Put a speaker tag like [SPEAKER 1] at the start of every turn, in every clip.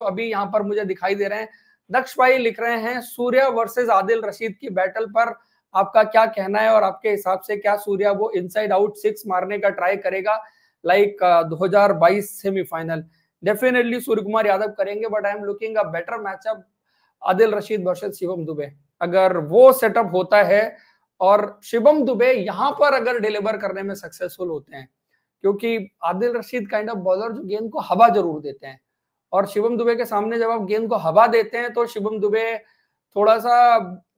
[SPEAKER 1] तो अभी यहाँ पर मुझे दिखाई दे रहे हैं दक्ष भाई लिख रहे हैं सूर्य वर्सेज आदिल रशीद की बैटल पर आपका क्या कहना है और आपके हिसाब से क्या सूर्या वो इनसाइड आउट सिक्स मारने का ट्राई करेगा like like, uh, semifinal definitely Suryakumar Yadav करेंगे but I am looking a better matchup Adil Rashid versus Shivam Dube अगर वो सेटअप होता है और शिवम दुबे यहाँ पर अगर डिलीवर करने में सक्सेसफुल होते हैं क्योंकि Adil Rashid kind of bowler जो गेंद को हवा जरूर देते हैं और शिवम दुबे के सामने जब आप गेंद को हवा देते हैं तो शिवम दुबे थोड़ा सा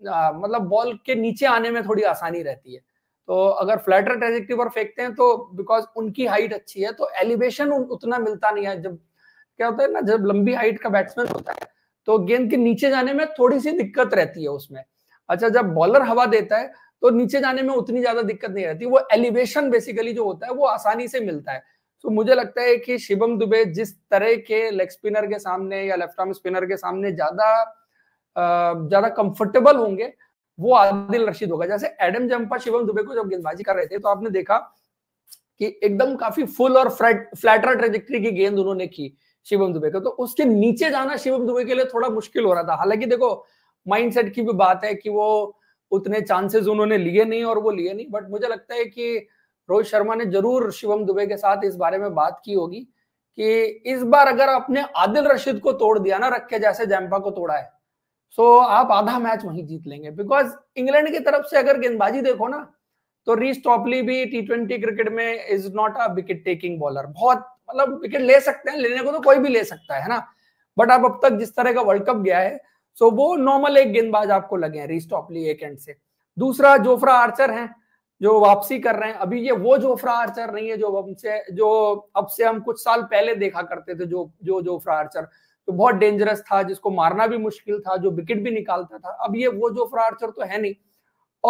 [SPEAKER 1] आ, मतलब बॉल के नीचे आने में थोड़ी आसानी रहती है तो अगर फ्लैटर ट्रेजेक्टिव पर फेंकते हैं तो बिकॉज उनकी हाइट अच्छी है तो एलिवेशन उतना मिलता नहीं है जब क्या होता है ना जब लंबी हाइट का बैट्समैन होता है तो गेंद के नीचे जाने में थोड़ी सी दिक्कत रहती है उसमें अच्छा जब बॉलर हवा देता है तो नीचे जाने में उतनी ज्यादा दिक्कत नहीं रहती वो एलिवेशन बेसिकली जो होता है वो आसानी से मिलता है तो मुझे लगता है कि शिवम दुबे जिस तरह के लेग स्पिनर के सामने या लेफ्ट आर्म स्पिनर के सामने ज्यादा ज्यादा कंफर्टेबल होंगे वो आदिल रशीद होगा जैसे एडम जम्पा शिवम दुबे को जब गेंदबाजी कर रहे थे तो आपने देखा कि एकदम काफी फुल और फ्लैटर ट्रेजेक्ट्री की गेंद उन्होंने की शिवम दुबे को तो उसके नीचे जाना शिवम दुबे के लिए थोड़ा मुश्किल हो रहा था हालांकि देखो माइंडसेट की भी बात है कि वो उतने चांसेस उन्होंने लिए नहीं और वो लिए नहीं बट मुझे लगता है कि रोहित शर्मा ने जरूर शिवम दुबे के साथ इस बारे में बात की होगी कि इस बार अगर आपने आदिल रशीद को तोड़ दिया ना रखे जैसे जैम्पा को तोड़ा है सो तो आप आधा मैच वहीं जीत लेंगे बिकॉज इंग्लैंड की तरफ से अगर गेंदबाजी देखो ना तो रीस टॉपली भी टी ट्वेंटी क्रिकेट में is not a wicket taking bowler बहुत मतलब विकेट ले सकते हैं लेने को तो कोई भी ले सकता है ना बट आप अब तक जिस तरह का वर्ल्ड कप गया है सो तो वो नॉर्मल एक गेंदबाज आपको लगे हैं रीस टॉपली एक एंड से दूसरा जोफ्रा आर्चर है जो वापसी कर रहे हैं अभी ये वो जोफ्रा आर्चर नहीं है जो हमसे जो अब से हम कुछ साल पहले देखा करते थे जो जो जोफ्रा आर्चर तो बहुत डेंजरस था जिसको मारना भी मुश्किल था जो विकेट भी निकालता था अब ये वो जोफ्रा आर्चर तो है नहीं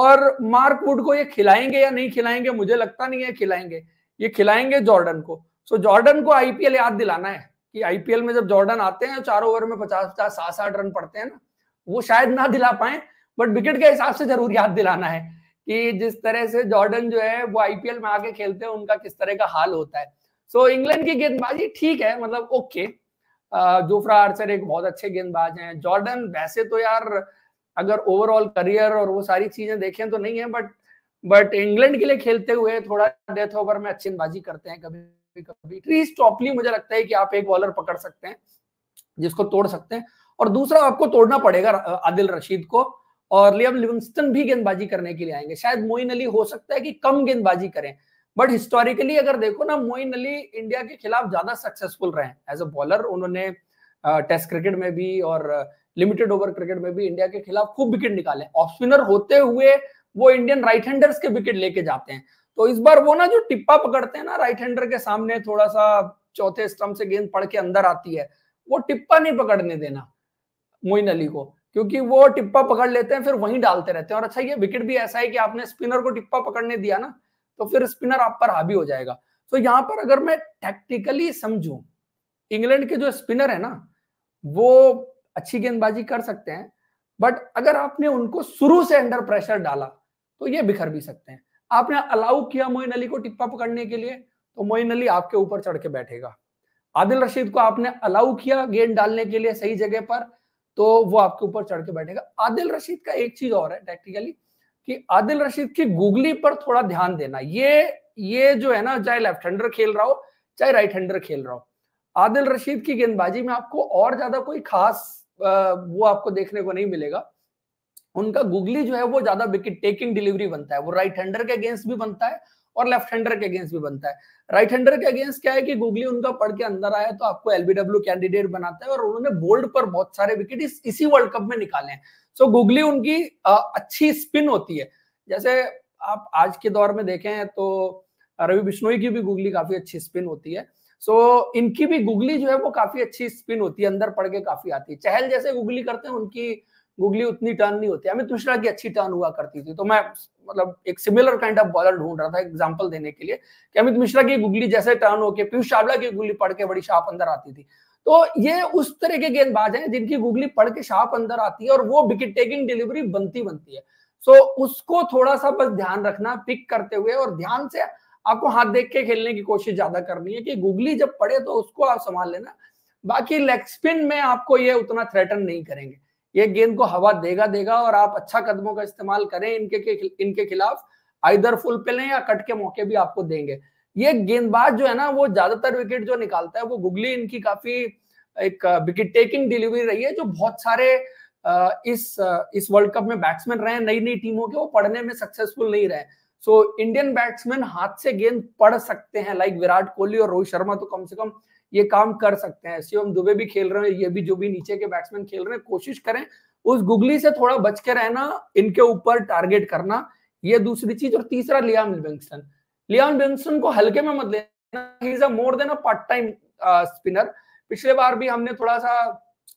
[SPEAKER 1] और मार्क वुड को ये खिलाएंगे या नहीं खिलाएंगे मुझे लगता नहीं है खिलाएंगे ये खिलाएंगे जॉर्डन को सो जॉर्डन को आईपीएल याद दिलाना है कि आईपीएल में जब जॉर्डन आते हैं चार ओवर में पचास पचास सात साठ रन पड़ते हैं ना वो शायद ना दिला पाए बट विकेट के हिसाब से जरूर याद दिलाना है कि जिस तरह से जॉर्डन जो है वो आईपीएल में आके खेलते हैं उनका किस तरह का हाल होता है सो so, इंग्लैंड की गेंदबाजी ठीक है मतलब ओके जोफ्रा आर्चर एक बहुत अच्छे गेंदबाज हैं जॉर्डन वैसे तो यार अगर ओवरऑल करियर और वो सारी चीजें देखें तो नहीं है बट बट इंग्लैंड के लिए खेलते हुए थोड़ा डेथ ओवर में अच्छी गेंदबाजी करते हैं कभी कभी ट्री टॉपली मुझे लगता है कि आप एक बॉलर पकड़ सकते हैं जिसको तोड़ सकते हैं और दूसरा आपको तोड़ना पड़ेगा आदिल रशीद को और लियम लिविंगस्टन भी गेंदबाजी करने के लिए आएंगे शायद मोइन अली हो सकता है कि कम गेंदबाजी करें बट हिस्टोरिकली अगर देखो ना मोइन अली इंडिया के खिलाफ ज्यादा सक्सेसफुल रहे एज अ बॉलर उन्होंने टेस्ट क्रिकेट में भी और लिमिटेड ओवर क्रिकेट में भी इंडिया के खिलाफ खूब विकेट निकाले ऑफ स्पिनर होते हुए वो इंडियन राइट हैंडर्स के विकेट लेके जाते हैं तो इस बार वो ना जो टिप्पा पकड़ते हैं ना राइट हैंडर के सामने थोड़ा सा चौथे स्टम्प से गेंद पड़ के अंदर आती है वो टिप्पा नहीं पकड़ने देना मोइन अली को क्योंकि वो टिप्पा पकड़ लेते हैं फिर वहीं डालते रहते हैं और अच्छा ये विकेट भी ऐसा है कि आपने स्पिनर को टिप्पा पकड़ने दिया ना तो फिर स्पिनर आप पर हावी हो जाएगा तो यहाँ पर अगर मैं टैक्टिकली समझू इंग्लैंड के जो स्पिनर है ना वो अच्छी गेंदबाजी कर सकते हैं बट अगर आपने उनको शुरू से अंडर प्रेशर डाला तो ये बिखर भी सकते हैं आपने अलाउ किया मोइन अली को टिप्पा पकड़ने के लिए तो मोइन अली आपके ऊपर चढ़ के बैठेगा आदिल रशीद को आपने अलाउ किया गेंद डालने के लिए सही जगह पर तो वो आपके ऊपर चढ़ के बैठेगा आदिल रशीद का एक चीज और है टेक्निकली कि आदिल रशीद की गूगली पर थोड़ा ध्यान देना ये ये जो है ना चाहे लेफ्ट हैंडर खेल रहा हो चाहे राइट हैंडर खेल रहा हो आदिल रशीद की गेंदबाजी में आपको और ज्यादा कोई खास वो आपको देखने को नहीं मिलेगा उनका गुगली जो है वो ज्यादा विकेट टेकिंग डिलीवरी बनता है वो राइट हैंडर के अगेंस्ट भी बनता है और लेफ्ट हैंडर के अगेंस्ट भी बनता है राइट हैंडर के अगेंस्ट क्या है कि गुगली उनका पढ़ के अंदर आया तो आपको एलबीडब्ल्यू कैंडिडेट बनाता है और उन्होंने बोल्ड पर बहुत सारे विकेट इस, इसी वर्ल्ड कप में निकाले हैं सो so, गुगली उनकी अच्छी स्पिन होती है जैसे आप आज के दौर में देखें तो रवि बिश्नोई की भी गुगली काफी अच्छी स्पिन होती है सो so, इनकी भी गुगली जो है वो काफी अच्छी स्पिन होती है अंदर पड़ के काफी आती है चहल जैसे गुगली करते हैं उनकी गुगली उतनी टर्न नहीं होती अमित मिश्रा की अच्छी टर्न हुआ करती थी तो मैं मतलब एक सिमिलर काइंड ऑफ बॉलर ढूंढ रहा था एग्जाम्पल देने के लिए कि अमित मिश्रा की गुगली जैसे टर्न होके पीयूष चावला की गुगली पढ़ के बड़ी शाप अंदर आती थी तो ये उस तरह के गेंदबाज हैं जिनकी गुगली पढ़ के शाप अंदर आती है और वो विकेट टेकिंग डिलीवरी बनती बनती है सो so, उसको थोड़ा सा बस ध्यान रखना पिक करते हुए और ध्यान से आपको हाथ देख के खेलने की कोशिश ज्यादा करनी है कि गुगली जब पड़े तो उसको आप संभाल लेना बाकी लेग स्पिन में आपको ये उतना थ्रेटन नहीं करेंगे ये गेंद को हवा देगा देगा और आप अच्छा कदमों का इस्तेमाल करें इनके के, इनके खिलाफ आइधर फुल पे लें या कट के मौके भी आपको देंगे ये गेंदबाज जो है ना वो ज्यादातर विकेट जो निकालता है वो गुगली इनकी काफी एक विकेट टेकिंग डिलीवरी रही है जो बहुत सारे इस इस वर्ल्ड कप में बैट्समैन रहे नई नई टीमों के वो पढ़ने में सक्सेसफुल नहीं रहे सो इंडियन बैट्समैन हाथ से गेंद पढ़ सकते हैं लाइक विराट कोहली और रोहित शर्मा तो कम से कम ये काम कर सकते हैं शिवम दुबे भी खेल रहे हैं ये भी जो भी नीचे के बैट्समैन खेल रहे हैं कोशिश करें उस गुगली से थोड़ा बच के रहना इनके ऊपर टारगेट करना ये दूसरी चीज और तीसरा लियाम लिविंगस्टन लियाम लिविंगस्टन को हल्के में मत लेना more than a part time spinner पिछले बार भी हमने थोड़ा सा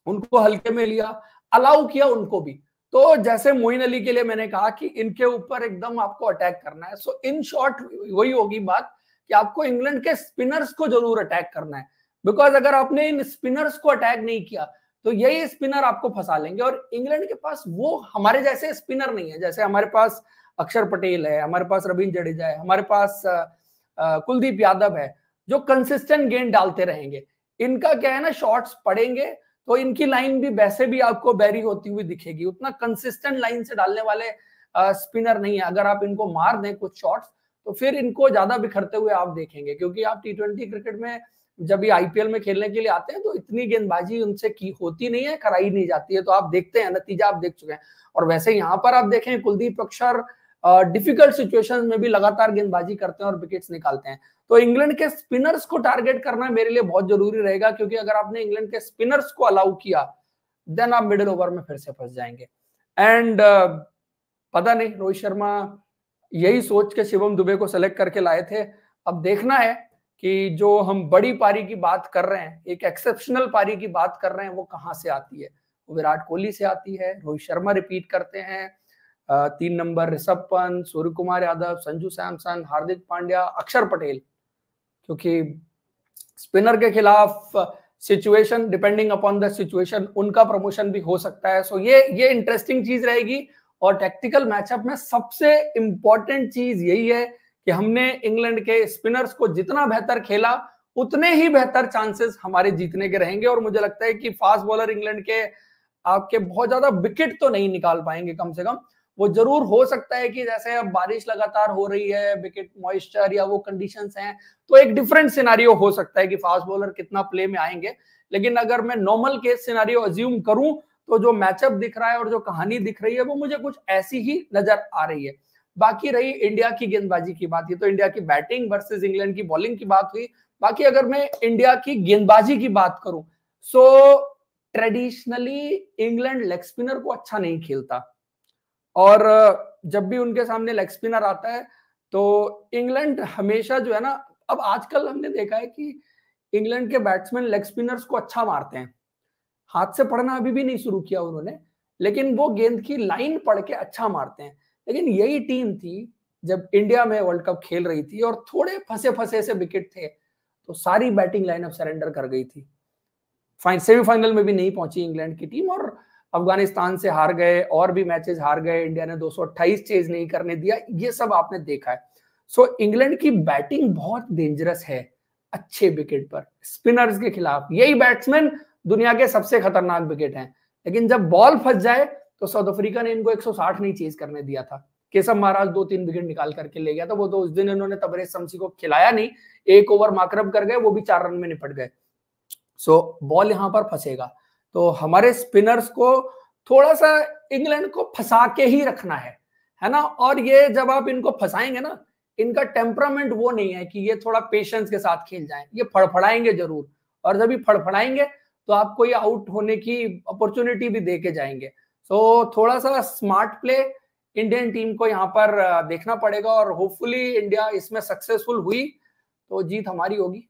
[SPEAKER 1] उनको हल्के में लिया अलाउ किया उनको भी तो जैसे मोइन अली के लिए मैंने कहा कि इनके ऊपर एकदम आपको अटैक करना है सो इन शॉर्ट वही होगी बात कि आपको इंग्लैंड के स्पिनर्स को जरूर अटैक करना है बिकॉज अगर आपने इन स्पिनर्स को अटैक नहीं किया तो यही स्पिनर आपको फंसा लेंगे और इंग्लैंड के पास वो हमारे जैसे स्पिनर नहीं है जैसे हमारे पास अक्षर पटेल है हमारे पास रविंद्र जडेजा है हमारे पास कुलदीप यादव है जो कंसिस्टेंट गेंद डालते रहेंगे इनका क्या है ना शॉट्स पड़ेंगे तो इनकी लाइन भी वैसे भी आपको बैरी होती हुई दिखेगी उतना कंसिस्टेंट लाइन से डालने वाले स्पिनर नहीं है अगर आप इनको मार दें कुछ शॉट्स तो फिर इनको ज्यादा बिखरते हुए आप देखेंगे क्योंकि आप टी क्रिकेट में जब ये आईपीएल में खेलने के लिए आते हैं तो इतनी गेंदबाजी उनसे की होती नहीं है कराई नहीं जाती है तो आप देखते हैं नतीजा आप देख चुके हैं और वैसे यहाँ पर आप देखें कुलदीप अक्षर डिफिकल्ट सिचुएशन में भी लगातार गेंदबाजी करते हैं और विकेट्स निकालते हैं तो इंग्लैंड के स्पिनर्स को टारगेट करना मेरे लिए बहुत जरूरी रहेगा क्योंकि अगर आपने इंग्लैंड के स्पिनर्स को अलाउ किया देन आप मिडिल ओवर में फिर से फंस जाएंगे एंड uh, पता नहीं रोहित शर्मा यही सोच के शिवम दुबे को सेलेक्ट करके लाए थे अब देखना है कि जो हम बड़ी पारी की बात कर रहे हैं एक एक्सेप्शनल पारी की बात कर रहे हैं वो कहाँ से आती है वो विराट कोहली से आती है रोहित शर्मा रिपीट करते हैं तीन नंबर ऋषभ पंत सूर्य कुमार यादव संजू सैमसन हार्दिक पांड्या अक्षर पटेल क्योंकि स्पिनर के खिलाफ situation depending upon the situation उनका प्रमोशन भी हो सकता है सो ये ये इंटरेस्टिंग चीज रहेगी और टेक्टिकल मैचअप में सबसे इंपॉर्टेंट चीज यही है कि हमने इंग्लैंड के स्पिनर्स को जितना बेहतर खेला उतने ही बेहतर चांसेस हमारे जीतने के रहेंगे और मुझे लगता है कि फास्ट बॉलर इंग्लैंड के आपके बहुत ज्यादा विकेट तो नहीं निकाल पाएंगे कम से कम वो जरूर हो सकता है कि जैसे अब बारिश लगातार हो रही है विकेट मॉइस्चर या वो कंडीशन है तो एक डिफरेंट सिनारियो हो सकता है कि फास्ट बॉलर कितना प्ले में आएंगे लेकिन अगर मैं नॉर्मल केस सिनारियो अज्यूम करूं तो जो मैचअप दिख रहा है और जो कहानी दिख रही है वो मुझे कुछ ऐसी ही नजर आ रही है बाकी रही इंडिया की गेंदबाजी की बात ये तो इंडिया की बैटिंग वर्सेस इंग्लैंड की बॉलिंग की बात हुई बाकी अगर मैं इंडिया की गेंदबाजी की बात करूं so traditionally England leg spinner को अच्छा नहीं खेलता और जब भी उनके सामने लेग स्पिनर आता है तो इंग्लैंड हमेशा जो है ना अब आजकल हमने देखा है कि इंग्लैंड के बैट्समैन लेग स्पिनर्स को अच्छा मारते हैं हाथ से पढ़ना अभी भी नहीं शुरू किया उन्होंने लेकिन वो गेंद की लाइन पढ़ के अच्छा मारते हैं लेकिन यही टीम थी जब इंडिया में वर्ल्ड कप खेल रही थी और थोड़े फंसे फंसे से विकेट थे तो सारी बैटिंग लाइनअप सरेंडर कर गई थी सेमीफाइनल में भी नहीं पहुंची इंग्लैंड की टीम और अफगानिस्तान से हार गए और भी मैचेस हार गए इंडिया ने 228 चेज नहीं करने दिया ये सब आपने देखा है सो so, इंग्लैंड की बैटिंग बहुत डेंजरस है अच्छे विकेट पर स्पिनर्स के खिलाफ यही बैट्समैन दुनिया के सबसे खतरनाक विकेट हैं लेकिन जब बॉल फंस जाए तो साउथ अफ्रीका ने इनको 160 नहीं चेज करने दिया था केशव महाराज दो तीन विकेट निकाल करके ले गया था वो तो उस दिन इन्होंने तबरेज शमसी को खिलाया नहीं एक ओवर माकरब कर गए वो भी चार रन में निपट गए सो बॉल यहाँ पर फंसेगा तो हमारे स्पिनर्स को थोड़ा सा इंग्लैंड को फंसा के ही रखना है है ना और ये जब आप इनको फंसाएंगे ना इनका टेम्परामेंट वो नहीं है कि ये थोड़ा पेशेंस के साथ खेल जाए ये फड़फड़ाएंगे जरूर और जब ये फड़फड़ाएंगे तो आपको ये आउट होने की अपॉर्चुनिटी भी दे के जाएंगे सो so, थोड़ा सा स्मार्ट प्ले इंडियन टीम को यहाँ पर देखना पड़ेगा और होपफुली इंडिया इसमें सक्सेसफुल हुई तो जीत हमारी होगी